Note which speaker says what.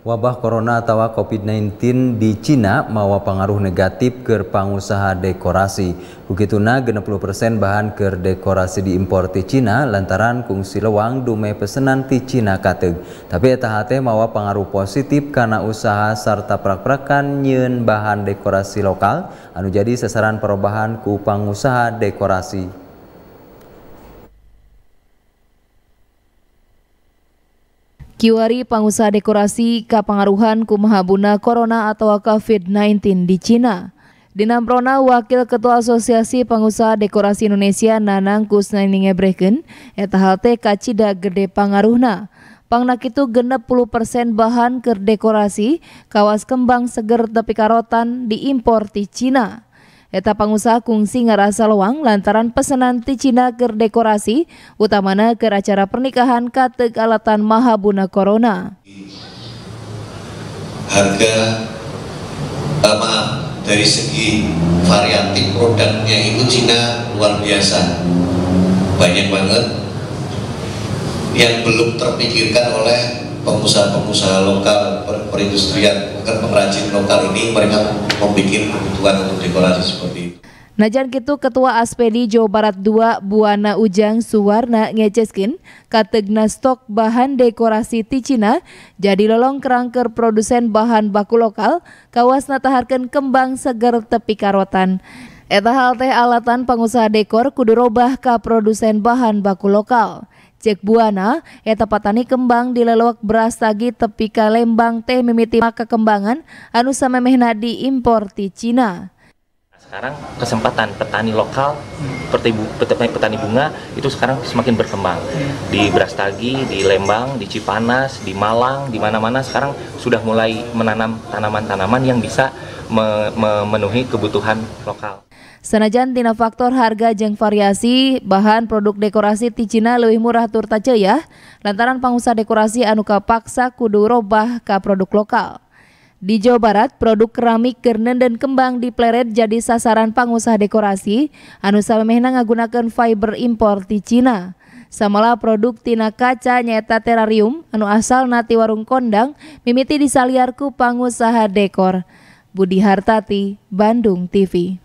Speaker 1: Wabah corona atau COVID-19 di Cina mawa pengaruh negatif ke pengusaha dekorasi. Begituna 60% bahan ke dekorasi diimpor di Cina lantaran kungsi lewang dume pesenan di Cina kateg. Tapi eta mawa pengaruh positif karena usaha serta prak-prakan nyen bahan dekorasi lokal anu jadi sasaran perubahan ku pengusaha dekorasi.
Speaker 2: Kiwari pengusaha dekorasi kapangaruhan kumahabuna corona atau COVID-19 di Cina. Dinamprona Wakil Ketua Asosiasi Pengusaha Dekorasi Indonesia Nanang Kusnaninge Breken, etahalte kacida gede pangaruhna. Pangnak itu genep puluh persen bahan kerdekorasi dekorasi, kawas kembang seger tepi karotan diimpor di Cina. Eta pengusaha kungsi ngerasa loang lantaran pesanan ti Cina ker dekorasi, utamana ker- acara pernikahan katek alatan mahabuna corona. Harga, eh, maaf, dari segi variatif produknya itu Cina luar biasa. Banyak
Speaker 3: banget yang belum terpikirkan oleh pengusaha-pengusaha lokal per perindustrian bukan pengrajin lokal ini mereka membuat kebutuhan untuk dekorasi
Speaker 2: seperti itu. Najan Kitu Ketua Aspedi Jawa Barat 2 Buana Ujang Suwarna Ngeceskin kategna stok bahan dekorasi ti Cina jadi lolong kerangker produsen bahan baku lokal kawas nataharkan kembang seger tepi karotan. Eta hal teh alatan pengusaha dekor kudu robah ke produsen bahan baku lokal. Cek Buana, eta tani kembang dilelewak beras tagi tepi kalembang Lembang teh mimiti kembangan anu samemehna diimpor di Cina.
Speaker 3: Sekarang kesempatan petani lokal, petani, petani bunga itu sekarang semakin berkembang. Di Brastagi, di Lembang, di Cipanas, di Malang, di mana-mana sekarang sudah mulai menanam tanaman-tanaman yang bisa memenuhi kebutuhan
Speaker 2: lokal. Senajan tina faktor harga jeng variasi bahan produk dekorasi ti Cina lebih murah tur ya, lantaran pengusaha dekorasi Anuka paksa kudu robah ke produk lokal. Di Jawa Barat, produk keramik kernen dan kembang di dipleret jadi sasaran pengusaha dekorasi anu samemehna ngagunakeun fiber impor ti Cina. Samalah produk tina kaca nyeta terarium anu asal nati warung kondang mimiti disaliarku pengusaha dekor. Budi Hartati, Bandung TV.